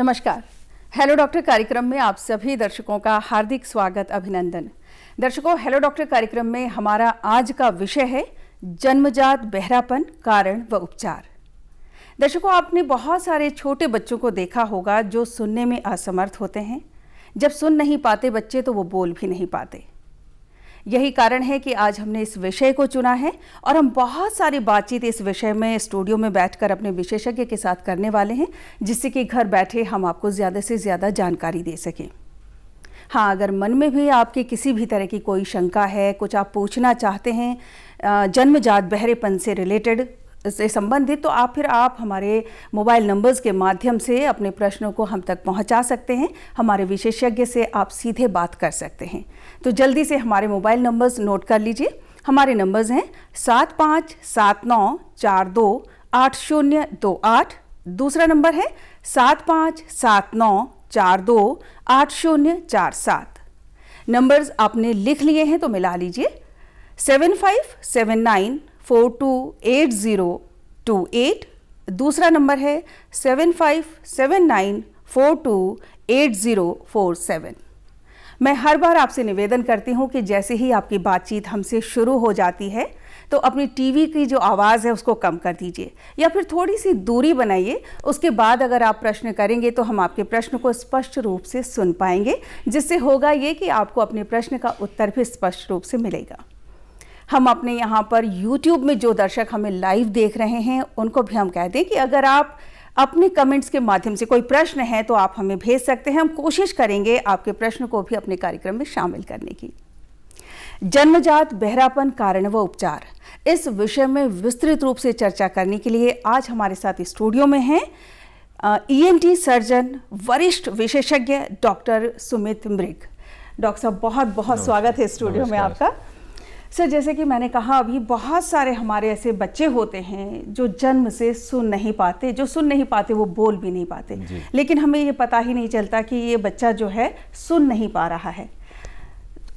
नमस्कार hello doctor कार्यक्रम में आप सभी दर्शकों का हार्दिक स्वागत अभिनंदन दर्शकों हेलो डॉक्टर कार्यक्रम में हमारा आज का विषय है जन्मजात बहरापन कारण व उपचार दर्शकों आपने बहुत सारे छोटे बच्चों को देखा होगा जो सुनने में असमर्थ होते हैं जब सुन नहीं पाते बच्चे तो वो बोल भी नहीं पाते यही कारण है कि आज हमने इस विषय को चुना है और हम बहुत सारी बातचीत इस विषय में स्टूडियो में बैठकर अपने विशेषज्ञ के साथ करने वाले हैं जिससे कि घर बैठे हम आपको ज़्यादा से ज़्यादा जानकारी दे सकें हाँ अगर मन में भी आपके किसी भी तरह की कोई शंका है कुछ आप पूछना चाहते हैं जन्मजात बहरेपन से रिलेटेड से संबंधित तो आप फिर आप हमारे मोबाइल नंबर्स के माध्यम से अपने प्रश्नों को हम तक पहुंचा सकते हैं हमारे विशेषज्ञ से आप सीधे बात कर सकते हैं तो जल्दी से हमारे मोबाइल नंबर्स नोट कर लीजिए हमारे नंबर्स हैं सात पाँच सात नौ चार दो आठ शून्य दो आठ दूसरा नंबर है सात पाँच सात नौ चार दो आठ शून्य चार सात नंबर्स आपने लिख लिए हैं तो मिला लीजिए seven five seven nine four two eight zero two eight दूसरा नंबर है seven five seven nine four two eight zero four seven मैं हर बार आपसे निवेदन करती हूँ कि जैसे ही आपकी बातचीत हमसे शुरू हो जाती है तो अपनी टीवी की जो आवाज़ है उसको कम कर दीजिए या फिर थोड़ी सी दूरी बनाइए उसके बाद अगर आप प्रश्न करेंगे तो हम आपके प्रश्न को स्पष्ट रूप से सुन पाएंगे जिससे होगा ये कि आपको अपने प्रश्न का उत्तर भी स्पष्ट रूप से मिलेगा हम अपने यहाँ पर यूट्यूब में जो दर्शक हमें लाइव देख रहे हैं उनको भी हम कहते हैं कि अगर आप अपने कमेंट्स के माध्यम से कोई प्रश्न है तो आप हमें भेज सकते हैं हम कोशिश करेंगे आपके प्रश्न को भी अपने कार्यक्रम में शामिल करने की जन्मजात बहरापन कारण व उपचार इस विषय में विस्तृत रूप से चर्चा करने के लिए आज हमारे साथ स्टूडियो में हैं ईएनटी सर्जन e वरिष्ठ विशेषज्ञ डॉक्टर सुमित मृग डॉक्टर साहब बहुत बहुत स्वागत है स्टूडियो में आपका सर जैसे कि मैंने कहा अभी बहुत सारे हमारे ऐसे बच्चे होते हैं जो जन्म से सुन नहीं पाते जो सुन नहीं पाते वो बोल भी नहीं पाते लेकिन हमें ये पता ही नहीं चलता कि ये बच्चा जो है सुन नहीं पा रहा है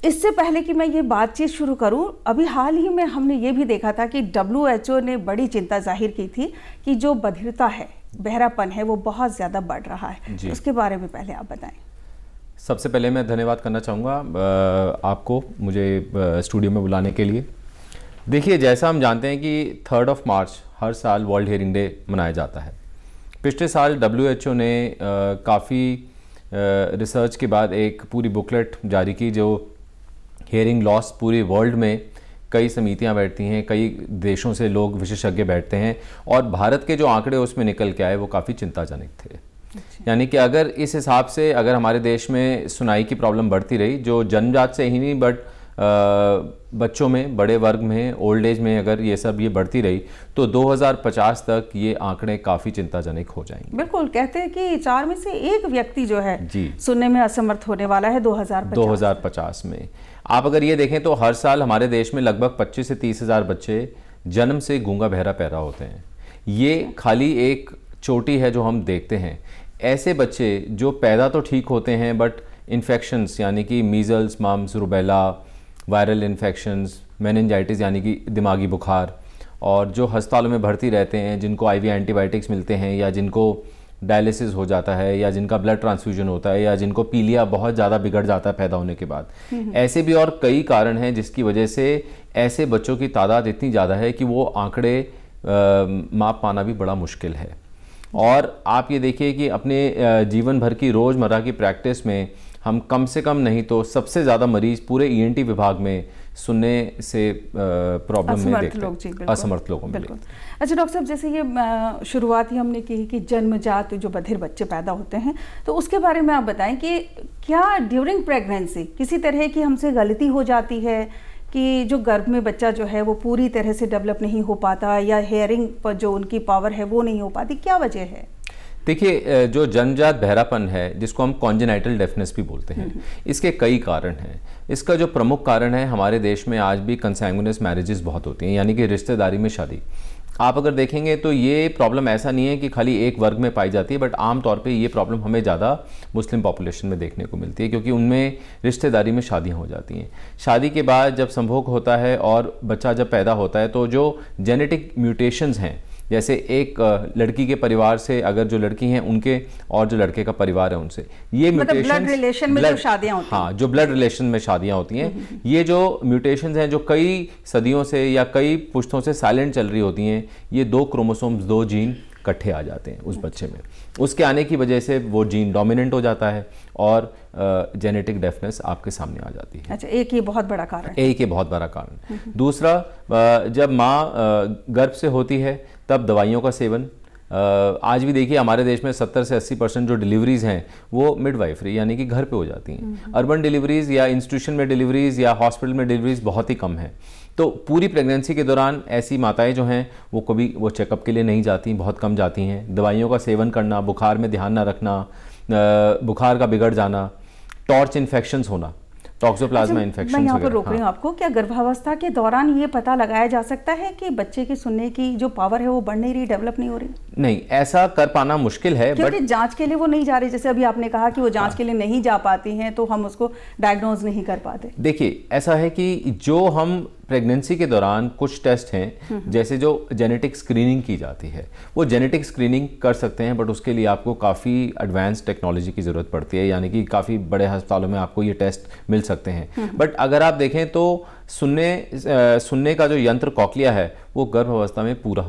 इससे पहले कि मैं ये बातचीत शुरू करूं अभी हाल ही में हमने ये भी देखा था कि डब्ल्यू ने बड़ी चिंता जाहिर की थी कि जो बधिरता है बहरापन है वो बहुत ज़्यादा बढ़ रहा है उसके बारे में पहले आप बताएं सबसे पहले मैं धन्यवाद करना चाहूँगा आपको मुझे स्टूडियो में बुलाने के लिए देखिए जैसा हम जानते हैं कि थर्ड ऑफ मार्च हर साल वर्ल्ड हेयरिंग डे मनाया जाता है पिछले साल डब्ल्यू ने काफ़ी रिसर्च के बाद एक पूरी बुकलेट जारी की जो हेयरिंग लॉस पूरे वर्ल्ड में कई समितियां बैठती हैं कई देशों से लोग विशेषज्ञ बैठते हैं और भारत के जो आंकड़े उसमें निकल के आए वो काफ़ी चिंताजनक थे अच्छा। यानी कि अगर इस हिसाब से अगर हमारे देश में सुनाई की प्रॉब्लम बढ़ती रही जो जनजात से ही नहीं बट बच्चों में बड़े वर्ग में ओल्ड एज में अगर ये सब ये बढ़ती रही तो 2050 तक ये आंकड़े काफ़ी चिंताजनक हो जाएंगे बिल्कुल कहते हैं कि चार में से एक व्यक्ति जो है जी सुनने में असमर्थ होने वाला है 2050 2050 में आप अगर ये देखें तो हर साल हमारे देश में लगभग 25 से तीस हज़ार बच्चे जन्म से गूंगा बहरा पैदा होते हैं ये खाली एक चोटी है जो हम देखते हैं ऐसे बच्चे जो पैदा तो ठीक होते हैं बट इन्फेक्शन्स यानी कि measles mumps rubella viral infections meningitis यानी कि दिमागी बुखार और जो हस्पतालों में भर्ती रहते हैं जिनको आईवी एंटीबायोटिक्स मिलते हैं या जिनको डायलिसिस हो जाता है या जिनका ब्लड ट्रांसफ्यूजन होता है या जिनको पीलिया बहुत ज़्यादा बिगड़ जाता है पैदा होने के बाद ऐसे भी और कई कारण हैं जिसकी वजह से ऐसे बच्चों की तादाद इतनी ज़्यादा है कि वो आंकड़े माप पाना भी बड़ा मुश्किल है और आप ये देखिए कि अपने जीवन भर की रोज़मर्रा की प्रैक्टिस में हम कम से कम नहीं तो सबसे ज़्यादा मरीज पूरे ईएनटी e विभाग में सुनने से प्रॉब्लम में देखते लोग असमर्थ लोगों में बिल्कुल अच्छा डॉक्टर साहब जैसे ये शुरुआत ही हमने की कि जन्मजात जो बधिर बच्चे पैदा होते हैं तो उसके बारे में आप बताएं कि क्या ड्यूरिंग प्रेगनेंसी किसी तरह की हमसे गलती हो जाती है कि जो गर्भ में बच्चा जो है वो पूरी तरह से डेवलप नहीं हो पाता या हेयरिंग पर जो उनकी पावर है वो नहीं हो पाती क्या वजह है देखिए जो जनजात बहरापन है जिसको हम कॉन्जेनाइटल डेफनेस भी बोलते हैं हम्म। इसके कई कारण हैं इसका जो प्रमुख कारण है हमारे देश में आज भी कंसैंगस मैरिजेस बहुत होती हैं यानी कि रिश्तेदारी में शादी आप अगर देखेंगे तो ये प्रॉब्लम ऐसा नहीं है कि खाली एक वर्ग में पाई जाती है बट आमतौर पे ये प्रॉब्लम हमें ज़्यादा मुस्लिम पॉपुलेशन में देखने को मिलती है क्योंकि उनमें रिश्तेदारी में शादियाँ हो जाती हैं शादी के बाद जब संभोग होता है और बच्चा जब पैदा होता है तो जो जेनेटिक म्यूटेशंस हैं जैसे एक लड़की के परिवार से अगर जो लड़की है उनके और जो लड़के का परिवार है उनसे ये मतलब ब्लड रिलेशन में जो शादियां होती हाँ जो ब्लड रिलेशन में शादियां होती हैं हम्म, हम्म। ये जो म्यूटेशंस हैं जो कई सदियों से या कई पुश्तों से साइलेंट चल रही होती हैं ये दो क्रोमोसोम्स दो जीन इकट्ठे आ जाते हैं उस बच्चे में उसके आने की वजह से वो जीन डोमिनेंट हो जाता है और जेनेटिक डेफनेस आपके सामने आ जाती है अच्छा एक ही बहुत बड़ा कारण एक ही बहुत बड़ा कारण हम्म, दूसरा जब माँ गर्भ से होती है तब दवाइयों का सेवन आज भी देखिए हमारे देश में 70 से 80 परसेंट जो डिलीवरीज़ हैं वो मिडवाइफरी यानी कि घर पे हो जाती हैं अर्बन हम्म। डिलीवरीज़ या इंस्टीट्यूशन में डिलीवरीज़ या हॉस्पिटल में डिलीवरीज़ बहुत ही कम है तो पूरी प्रेगनेंसी के दौरान ऐसी माताएं जो हैं वो कभी वो चेकअप के लिए नहीं जाती बहुत कम जाती हैं दवाइयों का सेवन करना बुखार में ध्यान ना रखना बुखार का बिगड़ जाना टॉर्च इन्फेक्शन्स होना टॉक्सोप्लाज्मा अच्छा, इन्फेक्शन मैं यहाँ पर रोक रही हूँ हाँ। आपको क्या गर्भावस्था के दौरान ये पता लगाया जा सकता है कि बच्चे की सुनने की जो पावर है वो बढ़ नहीं रही डेवलप नहीं हो रही नहीं ऐसा कर पाना मुश्किल है क्योंकि बट... जांच के लिए वो नहीं जा रही जैसे अभी आपने कहा कि वो जांच हाँ। के लिए नहीं जा पाती हैं तो हम उसको डायग्नोज नहीं कर पाते देखिए ऐसा है कि जो हम प्रेगनेंसी के दौरान कुछ टेस्ट हैं हम्म, हम्म। जैसे जो जेनेटिक स्क्रीनिंग की जाती है वो जेनेटिक स्क्रीनिंग कर सकते हैं बट उसके लिए आपको काफ़ी एडवांस टेक्नोलॉजी की ज़रूरत पड़ती है यानी कि काफ़ी बड़े अस्पतालों में आपको ये टेस्ट मिल सकते सकते हैं बट हम्म। अगर आप देखें तो सुनने सुनने का जो यंत्र कॉकलिया है वो गर्भ अवस्था में पूरा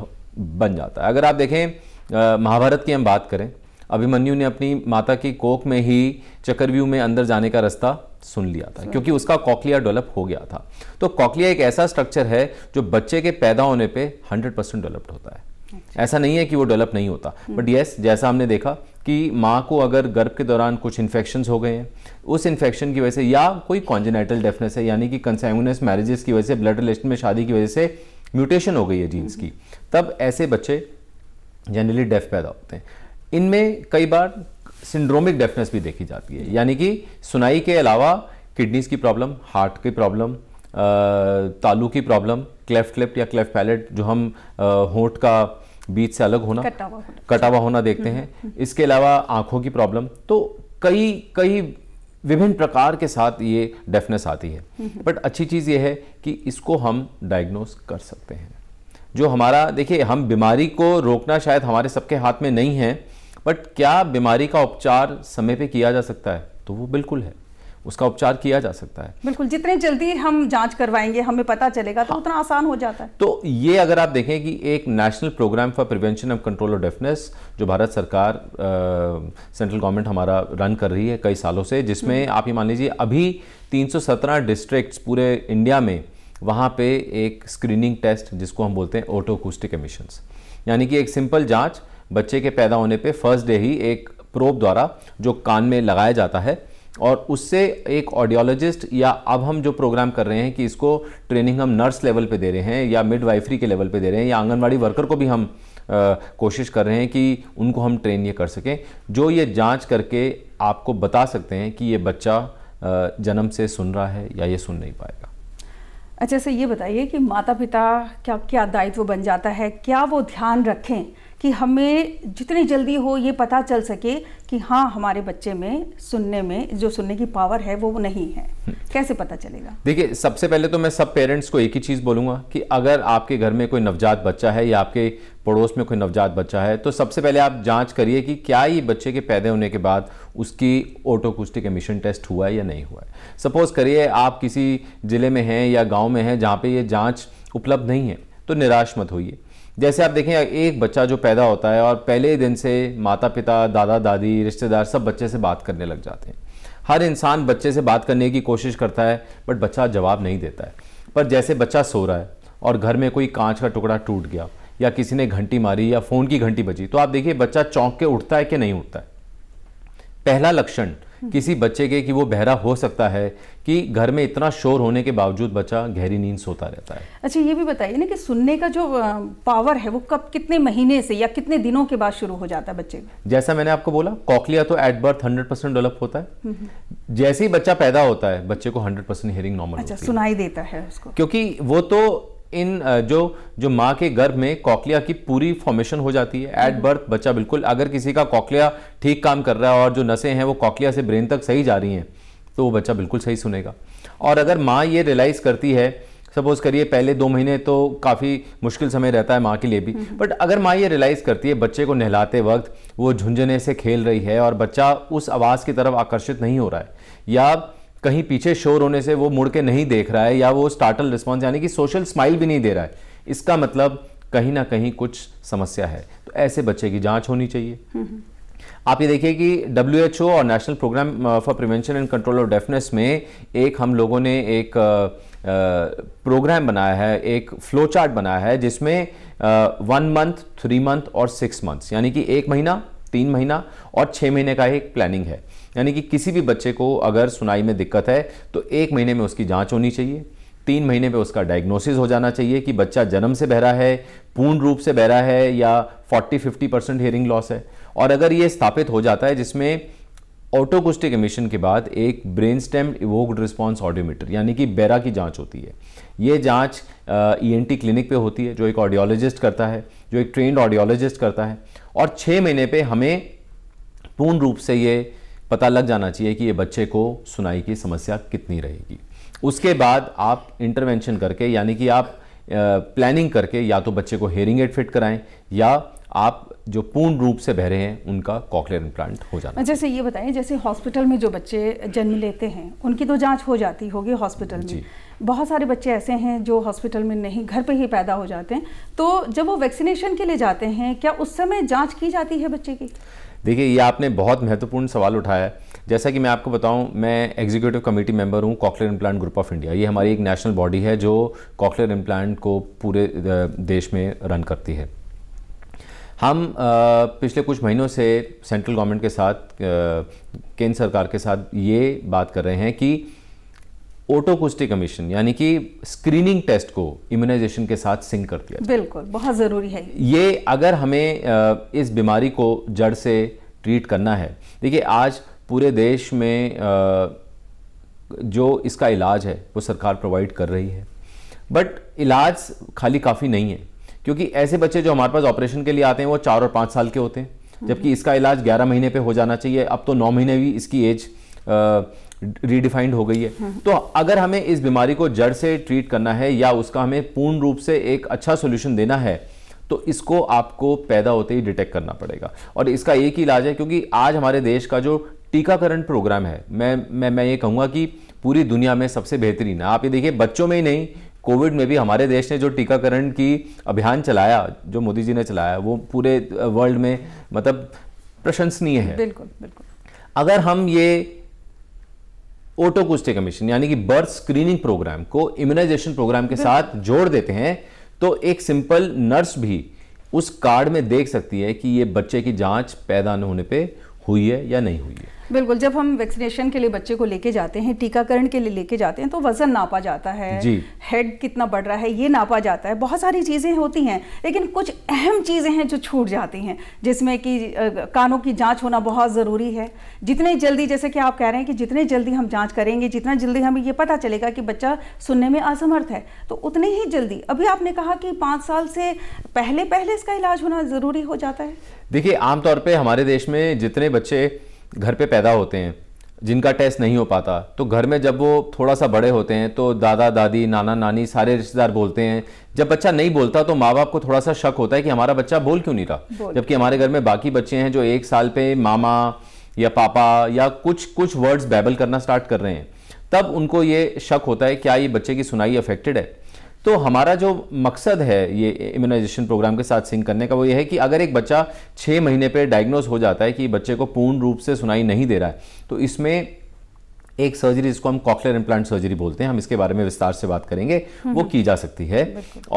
बन जाता है अगर आप देखें महाभारत की हम बात करें अभिमन्यु ने अपनी माता की कोक में ही चक्रव्यूह में अंदर जाने का रास्ता सुन लिया था क्योंकि उसका कॉकलिया डेवलप हो गया था तो कॉकलिया एक ऐसा स्ट्रक्चर है जो बच्चे के पैदा होने पे 100 परसेंट डेवलप्ड होता है अच्छा। ऐसा नहीं है कि वो डेवलप नहीं होता बट हम्म। यस जैसा हमने देखा कि माँ को अगर गर्भ के दौरान कुछ इन्फेक्शन हो गए हैं उस इन्फेक्शन की वजह से या कोई कॉन्जेनेटल डेफनेस है यानी कि कंसाइमनस मैरिजेस की वजह से ब्लड रिलेशन में शादी की वजह से म्यूटेशन हो गई है जीन्स की तब ऐसे बच्चे जनरली डेफ पैदा होते हैं इनमें कई बार सिंड्रोमिक डेफनेस भी देखी जाती है यानी कि सुनाई के अलावा किडनीज की प्रॉब्लम हार्ट की प्रॉब्लम तालू की प्रॉब्लम क्लेफ्ट क्लिप्ट या क्लेफ्ट पैलेट जो हम होंठ का बीच से अलग होना कटावा होना, देखते हैं हम्म, हम्म, हम्म। इसके अलावा आँखों की प्रॉब्लम तो कई कई विभिन्न प्रकार के साथ ये डेफनेस आती है बट अच्छी चीज़ ये है कि इसको हम डायग्नोस कर सकते हैं जो हमारा देखिए हम बीमारी को रोकना शायद हमारे सबके हाथ में नहीं है बट क्या बीमारी का उपचार समय पे किया जा सकता है तो वो बिल्कुल है उसका उपचार किया जा सकता है बिल्कुल जितने जल्दी हम जांच करवाएंगे हमें पता चलेगा तो हाँ। उतना आसान हो जाता है तो ये अगर आप देखें कि एक national programme for prevention of control of deafness जो भारत सरकार सेंट्रल गवर्नमेंट हमारा रन कर रही है कई सालों से जिसमें हम्म। आप ये मान लीजिए अभी तीन डिस्ट्रिक्ट्स पूरे इंडिया में वहाँ पे एक स्क्रीनिंग टेस्ट जिसको हम बोलते हैं ऑटोकूस्टिक एमिशंस यानी कि एक सिंपल जांच बच्चे के पैदा होने पे फर्स्ट डे ही एक प्रोब द्वारा जो कान में लगाया जाता है और उससे एक ऑडियोलॉजिस्ट या अब हम जो प्रोग्राम कर रहे हैं कि इसको ट्रेनिंग हम नर्स लेवल पे दे रहे हैं या मिड वाइफरी के लेवल पे दे रहे हैं या आंगनबाड़ी वर्कर को भी हम आ, कोशिश कर रहे हैं कि उनको हम ट्रेन ये कर सकें जो ये जांच करके आपको बता सकते हैं कि ये बच्चा जन्म से सुन रहा है या ये सुन नहीं पाएगा अच्छा सर ये बताइए कि माता पिता क्या क्या दायित्व बन जाता है क्या वो ध्यान रखें कि हमें जितनी जल्दी हो ये पता चल सके कि हाँ हमारे बच्चे में सुनने में जो सुनने की पावर है वो नहीं है कैसे पता चलेगा देखिए सबसे पहले तो मैं सब पेरेंट्स को एक ही चीज़ बोलूँगा कि अगर आपके घर में कोई नवजात बच्चा है या आपके पड़ोस में कोई नवजात बच्चा है तो सबसे पहले आप जांच करिए कि क्या ये बच्चे के पैदा होने के बाद उसकी ऑटोकुस्टिक एमिशन टेस्ट हुआ है या नहीं हुआ है सपोज़ करिए आप किसी ज़िले में हैं या गाँव में हैं जहाँ पर ये जाँच उपलब्ध नहीं है तो निराश मत होइए जैसे आप देखें एक बच्चा जो पैदा होता है और पहले दिन से माता पिता दादा दादी रिश्तेदार सब बच्चे से बात करने लग जाते हैं हर इंसान बच्चे से बात करने की कोशिश करता है बट बच्चा जवाब नहीं देता है पर जैसे बच्चा सो रहा है और घर में कोई कांच का टुकड़ा टूट गया या किसी ने घंटी मारी या फ़ोन की घंटी बजी तो आप देखिए बच्चा चौंक के उठता है कि नहीं उठता है पहला लक्षण किसी बच्चे के कि वो बहरा हो सकता है कि घर में इतना शोर होने के बावजूद बच्चा गहरी नींद सोता रहता है अच्छा ये भी बताइए ना कि सुनने का जो पावर है वो कब कितने महीने से या कितने दिनों के बाद शुरू हो जाता है बच्चे में जैसा मैंने आपको बोला कॉकलिया तो at birth hundred percent develop होता है हम्म, हम्म। जैसे ही बच्चा पैदा होता है बच्चे को हंड्रेड परसेंट हियरिंग नॉर्मल अच्छा सुनाई देता है उसको क्योंकि वो तो इन जो जो माँ के गर्भ में कॉकलिया की पूरी फॉर्मेशन हो जाती है एट बर्थ हम्म। बच्चा बिल्कुल अगर किसी का कॉकलिया ठीक काम कर रहा है और जो नसें हैं वो कॉकलिया से ब्रेन तक सही जा रही हैं तो वो बच्चा बिल्कुल सही सुनेगा और अगर माँ ये रियलाइज़ करती है सपोज करिए पहले दो महीने तो काफ़ी मुश्किल समय रहता है माँ के लिए भी बट हम्म, हम्म। अगर माँ ये रियलाइज़ करती है बच्चे को नहलाते वक्त वो झुंझुने से खेल रही है और बच्चा उस आवाज़ की तरफ आकर्षित नहीं हो रहा है या कहीं पीछे शोर होने से वो मुड़ के नहीं देख रहा है या वो स्टार्टल रिस्पॉन्स यानी कि सोशल स्माइल भी नहीं दे रहा है इसका मतलब कहीं ना कहीं कुछ समस्या है तो ऐसे बच्चे की जांच होनी चाहिए आप ये देखिए कि डब्ल्यू और national programme for prevention and control of deafness में एक हम लोगों ने एक प्रोग्राम uh, uh, बनाया है एक फ्लो चार्ट बनाया है जिसमें वन मंथ थ्री मंथ और सिक्स मंथ्स यानी कि एक महीना तीन महीना और छः महीने का एक प्लानिंग है यानी कि किसी भी बच्चे को अगर सुनाई में दिक्कत है तो एक महीने में उसकी जाँच होनी चाहिए तीन महीने में उसका डायग्नोसिस हो जाना चाहिए कि बच्चा जन्म से बहरा है पूर्ण रूप से बहरा है या 40-50 परसेंट हेयरिंग लॉस है और अगर ये स्थापित हो जाता है जिसमें ऑटोकुस्टिक एमिशन के बाद एक brain stem evoked response audiometer यानी कि बेरा की जांच होती है ये जांच ईएनटी क्लिनिक e पे होती है जो एक ऑडियोलॉजिस्ट करता है जो एक ट्रेंड ऑडियोलॉजिस्ट करता है और छः महीने पे हमें पूर्ण रूप से ये पता लग जाना चाहिए कि ये बच्चे को सुनाई की समस्या कितनी रहेगी उसके बाद आप इंटरवेंशन करके यानी कि आप प्लानिंग करके या तो बच्चे को हेयरिंग एड फिट कराएं या आप जो पूर्ण रूप से बह रहे हैं उनका कॉकलेयर इम्प्लांट हो जाना जैसे अच्छा, ये बताएं जैसे हॉस्पिटल में जो बच्चे जन्म लेते हैं उनकी तो जांच हो जाती होगी हॉस्पिटल में बहुत सारे बच्चे ऐसे हैं जो हॉस्पिटल में नहीं घर पे ही पैदा हो जाते हैं तो जब वो वैक्सीनेशन के लिए जाते हैं क्या उस समय जाँच की जाती है बच्चे की देखिए ये आपने बहुत महत्वपूर्ण सवाल उठाया है जैसा कि मैं आपको बताऊं मैं एग्जीक्यूटिव कमेटी मेंबर हूं cochlear implant group of India ये हमारी एक नेशनल बॉडी है जो कॉकलेयर इम्प्लांट को पूरे देश में रन करती है हम पिछले कुछ महीनों से सेंट्रल गवर्नमेंट के साथ केंद्र सरकार के साथ ये बात कर रहे हैं कि ओटोकुस्टिक कमीशन यानी कि स्क्रीनिंग टेस्ट को इम्यूनाइजेशन के साथ सिंक कर दिया बिल्कुल बहुत ज़रूरी है ये अगर हमें इस बीमारी को जड़ से ट्रीट करना है देखिए आज पूरे देश में जो इसका इलाज है वो सरकार प्रोवाइड कर रही है बट इलाज खाली काफ़ी नहीं है क्योंकि ऐसे बच्चे जो हमारे पास ऑपरेशन के लिए आते हैं वो चार और पाँच साल के होते हैं जबकि इसका इलाज ग्यारह महीने पे हो जाना चाहिए अब तो नौ महीने भी इसकी एज रीडिफाइंड हो गई है हम्म। तो अगर हमें इस बीमारी को जड़ से ट्रीट करना है या उसका हमें पूर्ण रूप से एक अच्छा सोल्यूशन देना है तो इसको आपको पैदा होते ही डिटेक्ट करना पड़ेगा और इसका एक ही इलाज है क्योंकि आज हमारे देश का जो टीकाकरण प्रोग्राम है मैं मैं मैं ये कहूँगा कि पूरी दुनिया में सबसे बेहतरीन है आप ये देखिए बच्चों में ही नहीं कोविड में भी हमारे देश ने जो टीकाकरण की अभियान चलाया जो मोदी जी ने चलाया वो पूरे वर्ल्ड में मतलब प्रशंसनीय है बिल्कुल बिल्कुल अगर हम ये कमीशन यानी कि बर्थ स्क्रीनिंग प्रोग्राम को इम्यूनाइजेशन प्रोग्राम के साथ जोड़ देते हैं तो एक सिंपल नर्स भी उस कार्ड में देख सकती है कि ये बच्चे की जांच पैदा न होने पे हुई है या नहीं हुई है बिल्कुल जब हम वैक्सीनेशन के लिए बच्चे को लेके जाते हैं टीकाकरण के लिए लेके जाते हैं तो वजन नापा जाता है हेड कितना बढ़ रहा है ये नापा जाता है बहुत सारी चीज़ें होती हैं लेकिन कुछ अहम चीज़ें हैं जो छूट जाती हैं जिसमें कि कानों की जाँच होना बहुत ज़रूरी है जितने जल्दी जैसे कि आप कह रहे हैं कि जितने जल्दी हम जाँच करेंगे जितना जल्दी हमें ये पता चलेगा कि बच्चा सुनने में असमर्थ है तो उतनी ही जल्दी अभी आपने कहा कि पाँच साल से पहले पहले इसका इलाज होना ज़रूरी हो जाता है देखिए आमतौर पर हमारे देश में जितने बच्चे घर पे पैदा होते हैं जिनका टेस्ट नहीं हो पाता तो घर में जब वो थोड़ा सा बड़े होते हैं तो दादा दादी नाना नानी सारे रिश्तेदार बोलते हैं जब बच्चा नहीं बोलता तो माँ बाप को थोड़ा सा शक होता है कि हमारा बच्चा बोल क्यों नहीं रहा जबकि हमारे घर में बाकी बच्चे हैं जो एक साल पे मामा या पापा या कुछ कुछ वर्ड्स बैबल करना स्टार्ट कर रहे हैं तब उनको ये शक होता है क्या ये बच्चे की सुनाई अफेक्टेड है तो हमारा जो मकसद है ये इम्यूनाइजेशन प्रोग्राम के साथ सिंक करने का वो ये है कि अगर एक बच्चा छः महीने पर डायग्नोज हो जाता है कि बच्चे को पूर्ण रूप से सुनाई नहीं दे रहा है तो इसमें एक सर्जरी जिसको हम कॉकलेर इम्प्लांट सर्जरी बोलते हैं हम इसके बारे में विस्तार से बात करेंगे वो हम्म। की जा सकती है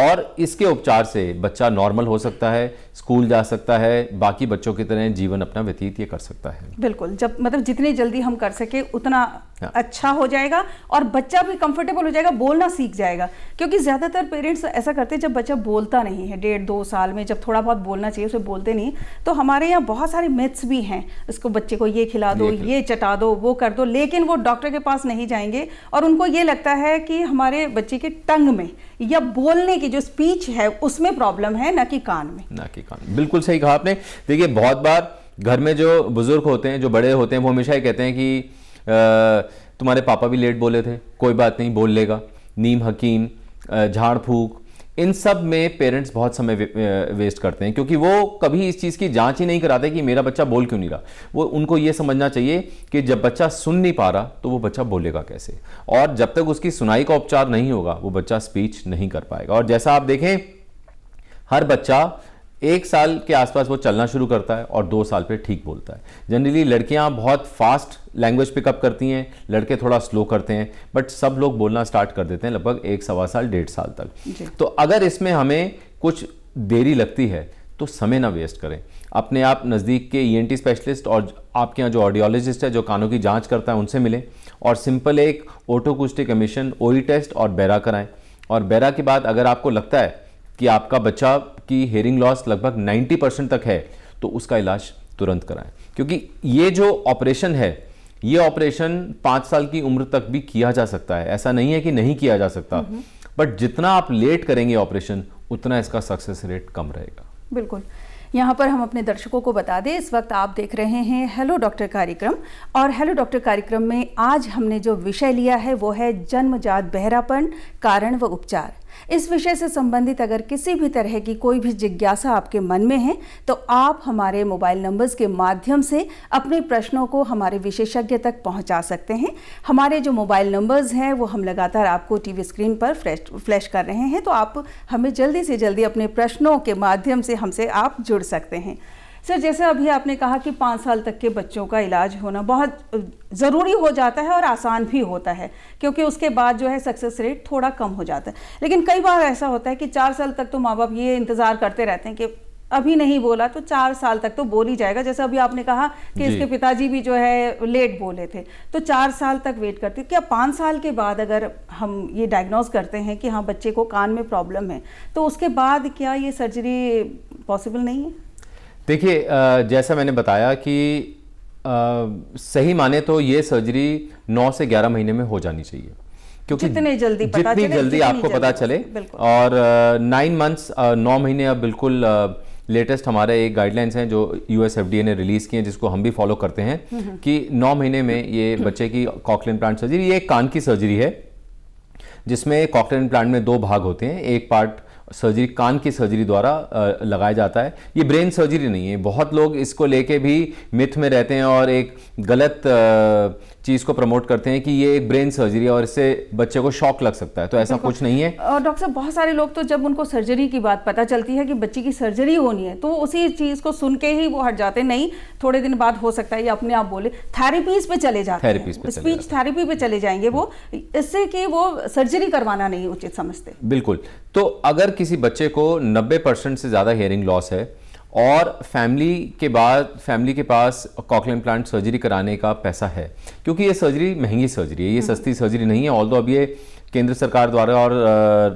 और इसके उपचार से बच्चा नॉर्मल हो सकता है स्कूल जा सकता है बाकी बच्चों की तरह जीवन अपना व्यतीत ये कर सकता है बिल्कुल जब मतलब जितनी जल्दी हम कर सके उतना हाँ। अच्छा हो जाएगा और बच्चा भी कंफर्टेबल हो जाएगा बोलना सीख जाएगा क्योंकि ज़्यादातर पेरेंट्स ऐसा करते हैं जब बच्चा बोलता नहीं है डेढ़ दो साल में जब थोड़ा बहुत बोलना चाहिए उसे बोलते नहीं तो हमारे यहाँ बहुत सारे मिथ्स भी हैं इसको बच्चे को ये खिला दो ये चटा दो वो कर दो लेकिन वो डॉक्टर के पास नहीं जाएंगे और उनको ये लगता है कि हमारे बच्चे के टंग में या बोलने की जो स्पीच है उसमें प्रॉब्लम है ना कि कान में ना कि कान बिल्कुल सही कहा आपने देखिए बहुत बार घर में जो बुजुर्ग होते हैं जो बड़े होते हैं वो हमेशा ही कहते हैं कि तुम्हारे पापा भी लेट बोले थे कोई बात नहीं बोल लेगा नीम हकीम झाड़ फूक इन सब में पेरेंट्स बहुत समय वे, वेस्ट करते हैं क्योंकि वो कभी इस चीज़ की जांच ही नहीं कराते कि मेरा बच्चा बोल क्यों नहीं रहा वो उनको ये समझना चाहिए कि जब बच्चा सुन नहीं पा रहा तो वो बच्चा बोलेगा कैसे और जब तक उसकी सुनाई का उपचार नहीं होगा वो बच्चा स्पीच नहीं कर पाएगा और जैसा आप देखें हर बच्चा एक साल के आसपास वो चलना शुरू करता है और दो साल पे ठीक बोलता है जनरली लड़कियां बहुत फास्ट लैंग्वेज पिकअप करती हैं लड़के थोड़ा स्लो करते हैं बट सब लोग बोलना स्टार्ट कर देते हैं लगभग एक सवा साल डेढ़ साल तक तो अगर इसमें हमें कुछ देरी लगती है तो समय ना वेस्ट करें अपने आप नज़दीक के ई e स्पेशलिस्ट और आपके यहाँ जो ऑडियोलॉजिस्ट है जो कानों की जाँच करता है उनसे मिलें और सिंपल एक ओटोकुस्टिक एमिशन ओई टेस्ट और बैरा कराएँ और बैरा के बाद अगर आपको लगता है कि आपका बच्चा की हेयरिंग लॉस लगभग 90 परसेंट तक है तो उसका इलाज तुरंत कराएं क्योंकि ये जो ऑपरेशन है ये ऑपरेशन पाँच साल की उम्र तक भी किया जा सकता है ऐसा नहीं है कि नहीं किया जा सकता बट जितना आप लेट करेंगे ऑपरेशन उतना इसका सक्सेस रेट कम रहेगा बिल्कुल यहाँ पर हम अपने दर्शकों को बता दें इस वक्त आप देख रहे हैं हेलो डॉक्टर कार्यक्रम और हेलो डॉक्टर कार्यक्रम में आज हमने जो विषय लिया है वो है जन्मजात बहरापन कारण व उपचार इस विषय से संबंधित अगर किसी भी तरह की कोई भी जिज्ञासा आपके मन में है तो आप हमारे मोबाइल नंबर्स के माध्यम से अपने प्रश्नों को हमारे विशेषज्ञ तक पहुंचा सकते हैं हमारे जो मोबाइल नंबर्स हैं वो हम लगातार आपको टीवी स्क्रीन पर फ्लैश फ्लैश कर रहे हैं तो आप हमें जल्दी से जल्दी अपने प्रश्नों के माध्यम से हमसे आप जुड़ सकते हैं सर जैसे अभी आपने कहा कि पाँच साल तक के बच्चों का इलाज होना बहुत ज़रूरी हो जाता है और आसान भी होता है क्योंकि उसके बाद जो है सक्सेस रेट थोड़ा कम हो जाता है लेकिन कई बार ऐसा होता है कि चार साल तक तो माँ बाप ये इंतज़ार करते रहते हैं कि अभी नहीं बोला तो चार साल तक तो बोल ही जाएगा जैसे अभी आपने कहा कि इसके पिताजी भी जो है लेट बोले थे तो चार साल तक वेट करते क्या पाँच साल के बाद अगर हम ये डायग्नोज करते हैं कि हाँ बच्चे को कान में प्रॉब्लम है तो उसके बाद क्या ये सर्जरी पॉसिबल नहीं है देखिए जैसा मैंने बताया कि आ, सही माने तो ये सर्जरी 9 से 11 महीने में हो जानी चाहिए क्योंकि जितने जल्दी जितनी चले, जल्दी आपको जल्दी, पता चले और नाइन मंथ्स नौ महीने अब बिल्कुल लेटेस्ट हमारे एक गाइडलाइंस हैं जो यूएस ने रिलीज किए हैं जिसको हम भी फॉलो करते हैं हम्म, हम्म। कि नौ महीने में ये बच्चे की कॉकलिन प्लांट सर्जरी ये एक कान की सर्जरी है जिसमें कॉकलिन प्लांट में दो भाग होते हैं एक पार्ट सर्जरी कान की सर्जरी द्वारा लगाया जाता है ये ब्रेन सर्जरी नहीं है बहुत लोग इसको लेके भी मिथ में रहते हैं और एक गलत चीज़ को प्रमोट करते हैं कि ये एक ब्रेन सर्जरी है और इससे बच्चे को शॉक लग सकता है तो ऐसा कुछ नहीं है और डॉक्टर साहब बहुत सारे लोग तो जब उनको सर्जरी की बात पता चलती है कि बच्चे की सर्जरी होनी है तो उसी चीज़ को सुन के ही वो हट जाते हैं नहीं थोड़े दिन बाद हो सकता है या अपने आप बोले थेरेपीज पे चले जाते हैं स्पीच थेरेपी पे चले जाएंगे वो इससे कि वो सर्जरी करवाना नहीं उचित समझते बिल्कुल तो अगर किसी बच्चे को नब्बे से ज़्यादा हेयरिंग लॉस है और फैमिली के बाद फैमिली के पास कॉकलेन प्लांट सर्जरी कराने का पैसा है क्योंकि ये सर्जरी महंगी सर्जरी है ये हम्म। सस्ती सर्जरी नहीं है ऑल अब ये केंद्र सरकार द्वारा और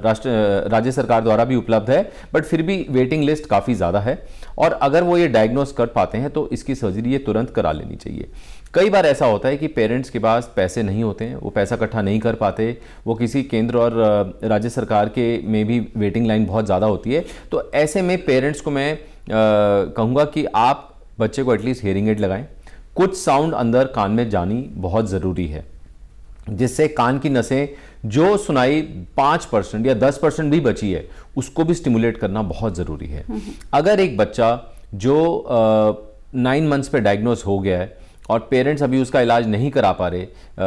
राष्ट्र राज्य सरकार द्वारा भी उपलब्ध है बट फिर भी वेटिंग लिस्ट काफ़ी ज़्यादा है और अगर वो ये डायग्नोस कर पाते हैं तो इसकी सर्जरी ये तुरंत करा लेनी चाहिए कई बार ऐसा होता है कि पेरेंट्स के पास पैसे नहीं होते हैं वो पैसा इकट्ठा नहीं कर पाते वो किसी केंद्र और राज्य सरकार के में भी वेटिंग लाइन बहुत ज़्यादा होती है तो ऐसे में पेरेंट्स को मैं कहूँगा कि आप बच्चे को एटलीस्ट हेयरिंग एड लगाएं कुछ साउंड अंदर कान में जानी बहुत ज़रूरी है जिससे कान की नसें जो सुनाई पाँच परसेंट या दस परसेंट भी बची है उसको भी स्टिमुलेट करना बहुत ज़रूरी है हम्म, हम्म। अगर एक बच्चा जो नाइन मंथ्स पे डायग्नोज हो गया है और पेरेंट्स अभी उसका इलाज नहीं करा पा रहे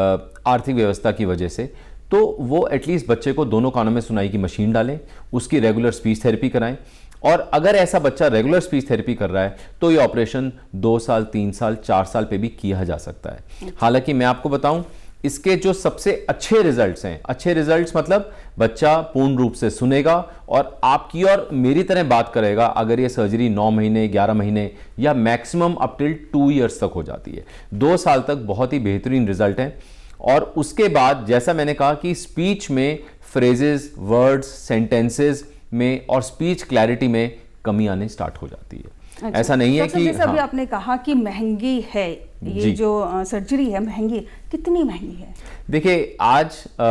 आर्थिक व्यवस्था की वजह से तो वो एटलीस्ट बच्चे को दोनों कानों में सुनाई की मशीन डालें उसकी रेगुलर स्पीच थेरेपी कराएं और अगर ऐसा बच्चा रेगुलर स्पीच थेरेपी कर रहा है तो ये ऑपरेशन दो साल तीन साल चार साल पे भी किया जा सकता है अच्छा। हालांकि मैं आपको बताऊं इसके जो सबसे अच्छे रिजल्ट्स हैं अच्छे रिजल्ट्स मतलब बच्चा पूर्ण रूप से सुनेगा और आपकी और मेरी तरह बात करेगा अगर ये सर्जरी 9 महीने 11 महीने या maximum up till two years तक हो जाती है दो साल तक बहुत ही बेहतरीन रिजल्ट हैं और उसके बाद जैसा मैंने कहा कि स्पीच में फ्रेजेस वर्ड्स सेंटेंसेज़ में और स्पीच क्लैरिटी में कमी आने स्टार्ट हो जाती है अच्छा, ऐसा नहीं है तो कि हाँ, अभी आपने कहा कि महंगी है ये जो सर्जरी है महंगी कितनी महंगी है देखिए आज आ,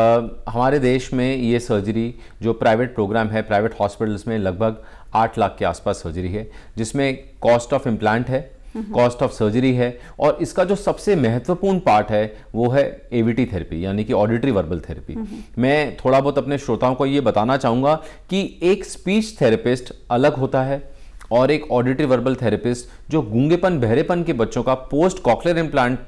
हमारे देश में ये सर्जरी जो प्राइवेट प्रोग्राम है प्राइवेट हॉस्पिटल्स में लगभग आठ लाख के आसपास सर्जरी है जिसमें कॉस्ट ऑफ इम्प्लांट है कॉस्ट ऑफ सर्जरी है और इसका जो सबसे महत्वपूर्ण पार्ट है वो है एवीटी थेरेपी यानी कि ऑडिटरी वर्बल थेरेपी मैं थोड़ा बहुत अपने श्रोताओं को ये बताना चाहूँगा कि एक स्पीच थेरेपिस्ट अलग होता है और एक ऑडिटरी वर्बल थेरेपिस्ट जो गूंगेपन बहरेपन के बच्चों का पोस्ट कॉकलेर इम्प्लांट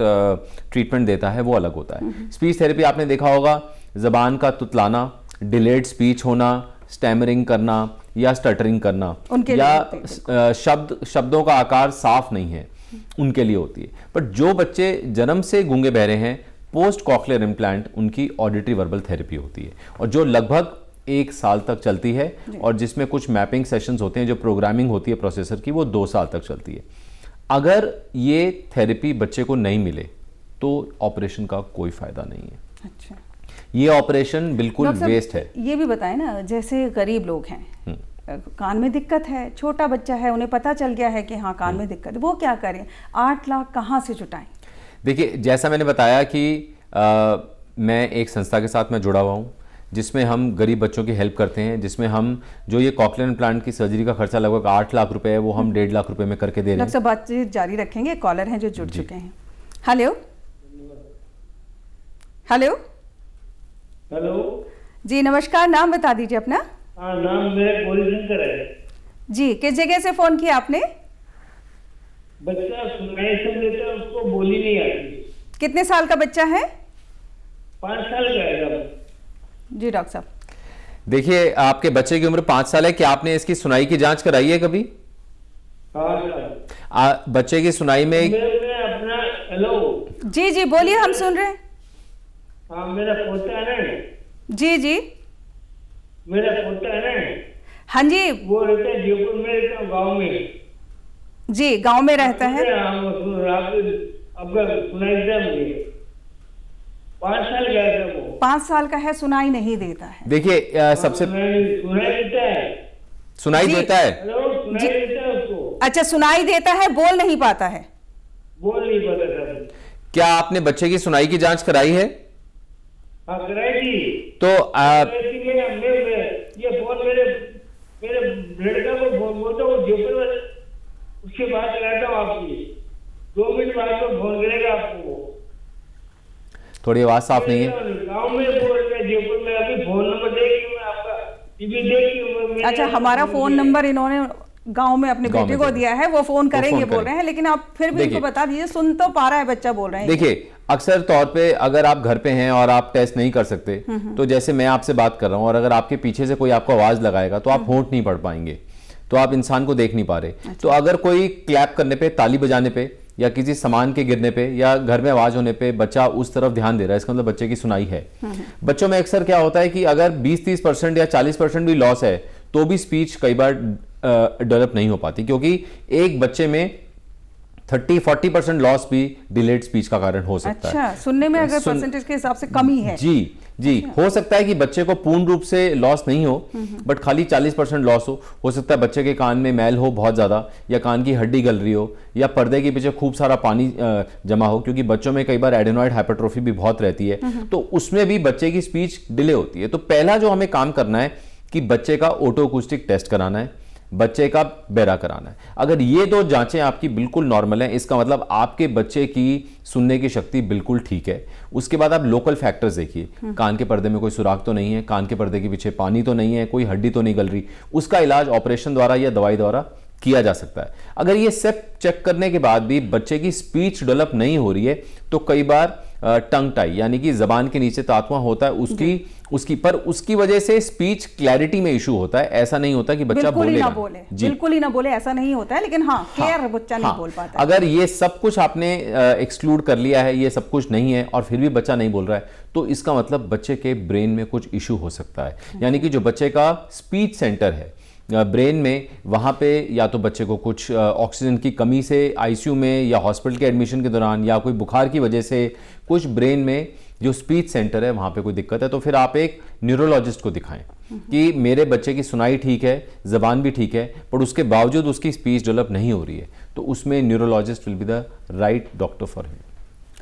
ट्रीटमेंट देता है वो अलग होता है स्पीच हम्म, थेरेपी हम्म। आपने देखा होगा जबान का तुतलाना डिलेड स्पीच होना स्टैमरिंग करना या स्टटरिंग करना उनके या शब्द शब्दों का आकार साफ नहीं है उनके लिए होती है बट जो बच्चे जन्म से गूंगे बहरे हैं पोस्ट कॉकलेयर इम्प्लांट उनकी ऑडिटरी वर्बल थेरेपी होती है और जो लगभग एक साल तक चलती है और जिसमें कुछ मैपिंग सेशंस होते हैं जो प्रोग्रामिंग होती है प्रोसेसर की वो दो साल तक चलती है अगर ये थेरेपी बच्चे को नहीं मिले तो ऑपरेशन का कोई फायदा नहीं है अच्छा ये ऑपरेशन बिल्कुल वेस्ट है ये भी बताएं ना जैसे गरीब लोग हैं हम्म। कान में दिक्कत है छोटा बच्चा है उन्हें पता चल गया है कि हाँ कान में हम्म। दिक्कत है वो क्या करें आठ लाख कहाँ से जुटाएं देखिए जैसा मैंने बताया कि आ, मैं एक संस्था के साथ मैं जुड़ा हुआ हूँ जिसमें हम गरीब बच्चों की हेल्प करते हैं जिसमें हम जो ये कॉकलेन प्लांट की सर्जरी का खर्चा लगभग आठ लाख रुपए है वो हम हम्म। डेढ़ लाख रुपए में करके दे रहे हैं सब बातचीत जारी रखेंगे कॉलर हैं जो जुड़ चुके हैं हेलो हेलो हेलो जी नमस्कार नाम बता दीजिए अपना आ, हाँ, नाम शंकर है जी किस जगह से फोन किया आपने बच्चा सुनाई लेता उसको बोली नहीं आती कितने साल का बच्चा है पाँच साल का है जी डॉक्टर साहब देखिए आपके बच्चे की उम्र पाँच साल है क्या आपने इसकी सुनाई की जांच कराई है कभी हाँ, आ, बच्चे की सुनाई में हेलो जी जी बोलिए हम सुन रहे हैं हाँ, मेरा पोता है जी जी मेरा पोता है हाँ जी वो रहता है जयपुर में रहता है गाँव में जी गांव में रहता हाँ, तो है पाँच साल का है वो पाँच साल का है सुनाई नहीं देता है देखिए हाँ, सबसे सुनाई देता है सुनाई देता है सुनाई देता है अच्छा सुनाई देता है बोल नहीं पाता है बोल नहीं पाता क्या आपने बच्चे की सुनाई की जांच कराई है हाँ कराई थी तो आप तो उसके बाद दो मिनट बाद फोन आपको थोड़ी आवाज साफ नहीं है अच्छा हमारा फोन नंबर इन्होंने गांव में अपने बेटे को दिया है वो फोन करेंगे बोल रहे हैं लेकिन आप फिर भी उनको बता दीजिए सुन तो पा रहा है बच्चा बोल रहे हैं देखिए अक्सर तौर पे अगर आप घर पे हैं और आप टेस्ट नहीं कर सकते हम्म, हम्म। तो जैसे मैं आपसे बात कर रहा हूँ और अगर आपके पीछे से कोई आपको आवाज लगाएगा तो आप हम्म। होंठ नहीं पढ़ पाएंगे तो आप इंसान को देख नहीं पा रहे अच्छा। तो अगर कोई क्लैप करने पे ताली बजाने पे या किसी सामान के गिरने पे या घर में आवाज होने पे बच्चा उस तरफ ध्यान दे रहा है इसका मतलब बच्चे की सुनाई है बच्चों में अक्सर क्या होता है कि अगर 20-30 परसेंट या 40 परसेंट भी लॉस है तो भी स्पीच कई बार डेवलप नहीं हो पाती क्योंकि एक बच्चे में थर्टी फोर्टी परसेंट लॉस भी डिलेड स्पीच का कारण हो सकता अच्छा, है सुनने में अगर सुन... परसेंटेज के हिसाब से कमी है जी जी अच्छा। हो सकता है कि बच्चे को पूर्ण रूप से लॉस नहीं हो बट हम्म, हम्म। खाली 40 परसेंट लॉस हो हो सकता है बच्चे के कान में मैल हो बहुत ज़्यादा या कान की हड्डी गल रही हो या पर्दे के पीछे खूब सारा पानी जमा हो क्योंकि बच्चों में कई बार एडेनॉइड हाइपरट्रोफी भी बहुत रहती है हम्म, तो उसमें भी बच्चे की स्पीच डिले होती है तो पहला जो हमें काम करना है कि बच्चे का ऑटोकुस्टिक टेस्ट कराना है बच्चे का बेरा कराना है अगर ये दो जांचें आपकी बिल्कुल नॉर्मल हैं इसका मतलब आपके बच्चे की सुनने की शक्ति बिल्कुल ठीक है उसके बाद आप लोकल फैक्टर्स देखिए हम्म। कान के पर्दे में कोई सुराख तो नहीं है कान के पर्दे के पीछे पानी तो नहीं है कोई हड्डी तो नहीं गल रही उसका इलाज ऑपरेशन द्वारा या दवाई द्वारा किया जा सकता है अगर ये सब चेक करने के बाद भी बच्चे की स्पीच डेवलप नहीं हो रही है तो कई बार टंग टाई यानी कि जबान के नीचे तात्मा होता है उसकी उसकी पर उसकी वजह से स्पीच क्लैरिटी में इशू होता है ऐसा नहीं होता कि बच्चा बिल्कुल बोले, ना बोले बिल्कुल ही ना बोले ऐसा नहीं होता है लेकिन हाँ, क्लियर हाँ, बच्चा हाँ, नहीं बोल पाता अगर ये सब कुछ आपने एक्सक्लूड कर लिया है ये सब कुछ नहीं है और फिर भी बच्चा नहीं बोल रहा है तो इसका मतलब बच्चे के ब्रेन में कुछ इशू हो सकता है हाँ। यानी कि जो बच्चे का स्पीच सेंटर है ब्रेन में वहाँ पे या तो बच्चे को कुछ ऑक्सीजन की कमी से आईसीयू में या हॉस्पिटल के एडमिशन के दौरान या कोई बुखार की वजह से कुछ ब्रेन में जो स्पीच सेंटर है वहाँ पे कोई दिक्कत है तो फिर आप एक न्यूरोलॉजिस्ट को दिखाएं कि मेरे बच्चे की सुनाई ठीक है ज़बान भी ठीक है पर उसके बावजूद उसकी स्पीच डेवलप नहीं हो रही है तो उसमें neurologist will be the right doctor for him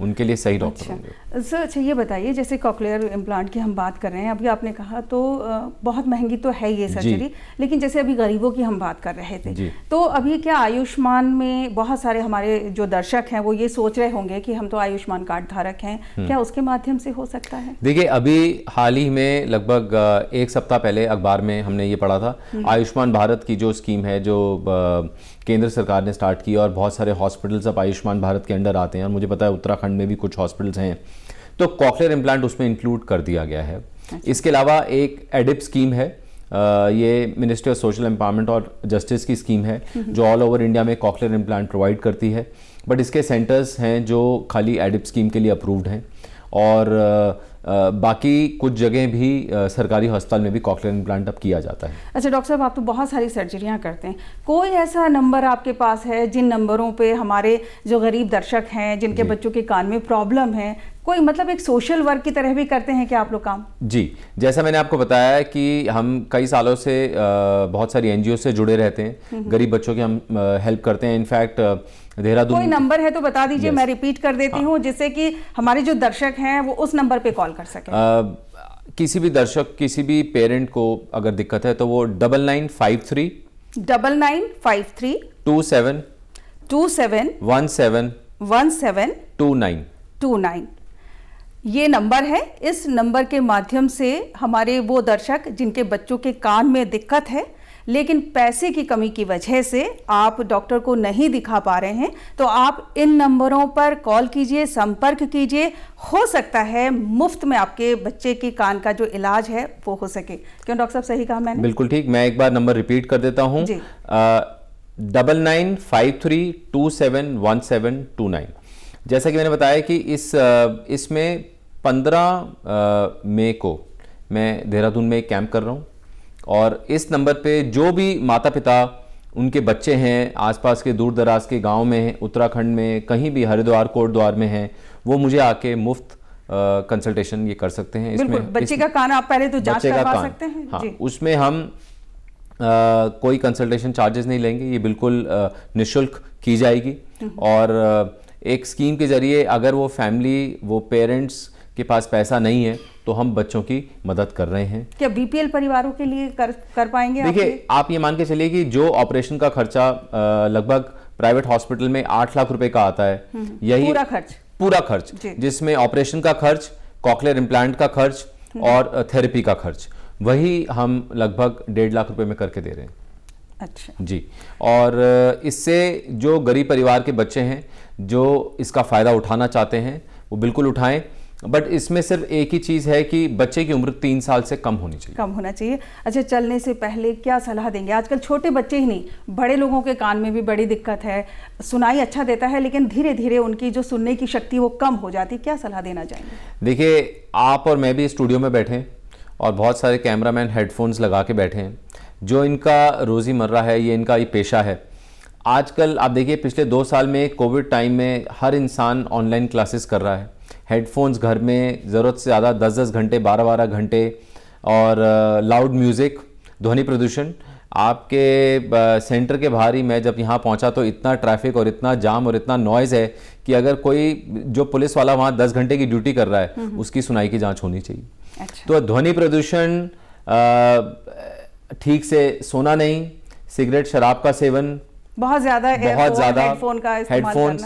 उनके लिए सही डॉक्टर अच्छा सर अच्छा ये बताइए जैसे कॉकलेयर इम्प्लांट की हम बात कर रहे हैं अभी आपने कहा तो बहुत महंगी तो है ये सर्जरी लेकिन जैसे अभी गरीबों की हम बात कर रहे थे तो अभी क्या आयुष्मान में बहुत सारे हमारे जो दर्शक हैं वो ये सोच रहे होंगे कि हम तो आयुष्मान कार्ड धारक हैं हम्म। क्या उसके माध्यम से हो सकता है देखिए अभी हाल ही में लगभग एक सप्ताह पहले अखबार में हमने ये पढ़ा था हम्म। आयुष्मान भारत की जो स्कीम है जो केंद्र सरकार ने स्टार्ट किया और बहुत सारे हॉस्पिटल्स अब आयुष्मान भारत के अंडर आते हैं और मुझे पता है उत्तराखंड में भी कुछ हॉस्पिटल्स हैं तो कॉकलियर इम्प्लांट उसमें इंक्लूड कर दिया गया है अच्छा। इसके अलावा एक एडिप स्कीम है ये मिनिस्ट्री ऑफ सोशल एम्पावरमेंट और जस्टिस की स्कीम है हम्म। जो ऑल ओवर इंडिया में कॉकलेर इम्प्लांट प्रोवाइड करती है बट इसके सेंटर्स हैं जो खाली एडिप स्कीम के लिए अप्रूव्ड हैं और बाकी कुछ जगह भी सरकारी अस्पताल में भी कॉकलेन इम्प्लांट अब किया जाता है अच्छा डॉक्टर साहब आप तो बहुत सारी सर्जरियाँ करते हैं कोई ऐसा नंबर आपके पास है जिन नंबरों पर हमारे जो गरीब दर्शक हैं जिनके बच्चों के कान में प्रॉब्लम है कोई मतलब एक सोशल वर्क की तरह भी करते हैं क्या आप लोग काम जी जैसा मैंने आपको बताया कि हम कई सालों से बहुत सारी एनजीओ से जुड़े रहते हैं हम्म, हम्म। गरीब बच्चों की हम हेल्प करते हैं इनफैक्ट देहरादून कोई नंबर है तो बता दीजिए मैं रिपीट कर देती हाँ। हूँ जिससे कि हमारे जो दर्शक हैं वो उस नंबर पे कॉल कर सके किसी भी दर्शक किसी भी पेरेंट को अगर दिक्कत है तो वो double nine five three double nine five three two seven two seven one seven one seven two nine two nine ये नंबर है इस नंबर के माध्यम से हमारे वो दर्शक जिनके बच्चों के कान में दिक्कत है लेकिन पैसे की कमी की वजह से आप डॉक्टर को नहीं दिखा पा रहे हैं तो आप इन नंबरों पर कॉल कीजिए संपर्क कीजिए हो सकता है मुफ्त में आपके बच्चे के कान का जो इलाज है वो हो सके क्यों डॉक्टर साहब सही कहा मैंने बिल्कुल ठीक मैं एक बार नंबर रिपीट कर देता हूँ double nine five three two seven one seven two nine जैसा कि मैंने बताया कि इस इसमें पंद्रह मई को मैं देहरादून में एक कैंप कर रहा हूँ और इस नंबर पे जो भी माता पिता उनके बच्चे हैं आसपास के दूर दराज के गांव में हैं उत्तराखंड में कहीं भी हरिद्वार कोटद्वार में हैं वो मुझे आके मुफ्त कंसल्टेशन ये कर सकते हैं इसमें बच्चे इस, का कान आप पहले तो जांच करवा सकते हैं हाँ उसमें हम आ, कोई कंसल्टेशन चार्जेस नहीं लेंगे ये बिल्कुल निःशुल्क की जाएगी हम्म। और एक स्कीम के ज़रिए अगर वो फैमिली वो पेरेंट्स के पास पैसा नहीं है तो हम बच्चों की मदद कर रहे हैं क्या बीपीएल परिवारों के लिए कर कर पाएंगे देखिए आप ये मान के चलिए कि जो ऑपरेशन का खर्चा लगभग प्राइवेट हॉस्पिटल में आठ लाख रुपए का आता है हम्म, यही पूरा खर्च पूरा खर्च जिसमें ऑपरेशन का खर्च कॉकलेर इम्प्लांट का खर्च हम्म। और थेरेपी का खर्च वही हम लगभग डेढ़ लाख रुपए में करके दे रहे हैं अच्छा जी और इससे जो गरीब परिवार के बच्चे हैं जो इसका फ़ायदा उठाना चाहते हैं वो बिल्कुल उठाएं बट इसमें सिर्फ एक ही चीज़ है कि बच्चे की उम्र तीन साल से कम होनी चाहिए कम होना चाहिए अच्छा चलने से पहले क्या सलाह देंगे आजकल छोटे बच्चे ही नहीं बड़े लोगों के कान में भी बड़ी दिक्कत है सुनाई अच्छा देता है लेकिन धीरे धीरे उनकी जो सुनने की शक्ति वो कम हो जाती क्या सलाह देना चाहेंगे देखिए आप और मैं भी स्टूडियो में बैठे और बहुत सारे कैमरा हेडफोन्स लगा के बैठे हैं जो इनका रोज़ीमर्रा है ये इनका ये पेशा है आजकल आप देखिए पिछले दो साल में कोविड टाइम में हर इंसान ऑनलाइन क्लासेस कर रहा है हेडफोन्स घर में ज़रूरत से ज़्यादा दस दस घंटे बारह बारह घंटे और लाउड म्यूज़िक ध्वनि प्रदूषण आपके सेंटर के बाहर ही मैं जब यहाँ पहुँचा तो इतना ट्रैफिक और इतना जाम और इतना नॉइज़ है कि अगर कोई जो पुलिस वाला वहाँ दस घंटे की ड्यूटी कर रहा है हम्म, हम्म। उसकी सुनाई की जाँच होनी चाहिए अच्छा। तो ध्वनि प्रदूषण ठीक से सोना नहीं सिगरेट शराब का सेवन बहुत ज्यादा बहुत ज्यादा हेडफोन का हेडफोन्स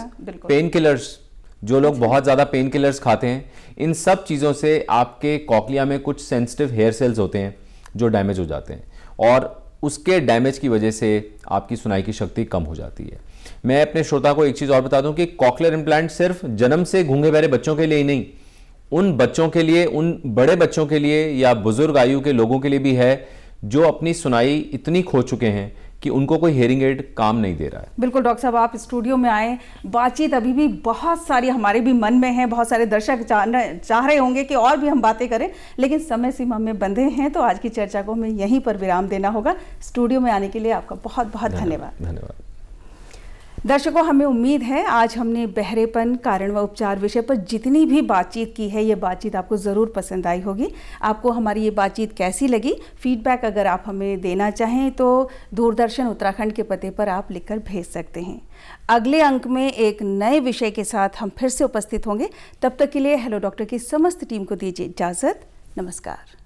पेन किलर्स जो लोग बहुत ज़्यादा पेन किलर्स खाते हैं इन सब चीज़ों से आपके कॉकलिया में कुछ सेंसिटिव हेयर सेल्स होते हैं जो डैमेज हो जाते हैं और उसके डैमेज की वजह से आपकी सुनाई की शक्ति कम हो जाती है मैं अपने श्रोता को एक चीज़ और बता दूं कि कॉकलर इम्प्लांट सिर्फ जन्म से घूंघे बहरे बच्चों के लिए ही नहीं उन बच्चों के लिए उन बड़े बच्चों के लिए या बुजुर्ग आयु के लोगों के लिए भी है जो अपनी सुनाई इतनी खो चुके हैं कि उनको कोई हेयरिंग एड काम नहीं दे रहा है बिल्कुल डॉक्टर साहब आप स्टूडियो में आए बातचीत अभी भी बहुत सारी हमारे भी मन में है बहुत सारे दर्शक चाह रहे होंगे कि और भी हम बातें करें लेकिन समय सीमा में बंधे हैं तो आज की चर्चा को हमें यहीं पर विराम देना होगा स्टूडियो में आने के लिए आपका बहुत बहुत धन्यवाद धन्यवाद दर्शकों हमें उम्मीद है आज हमने बहरेपन कारण व उपचार विषय पर जितनी भी बातचीत की है ये बातचीत आपको ज़रूर पसंद आई होगी आपको हमारी ये बातचीत कैसी लगी फीडबैक अगर आप हमें देना चाहें तो दूरदर्शन उत्तराखंड के पते पर आप लिखकर भेज सकते हैं अगले अंक में एक नए विषय के साथ हम फिर से उपस्थित होंगे तब तक के लिए हेलो डॉक्टर की समस्त टीम को दीजिए इजाज़त नमस्कार